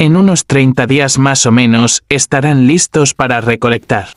En unos 30 días más o menos estarán listos para recolectar.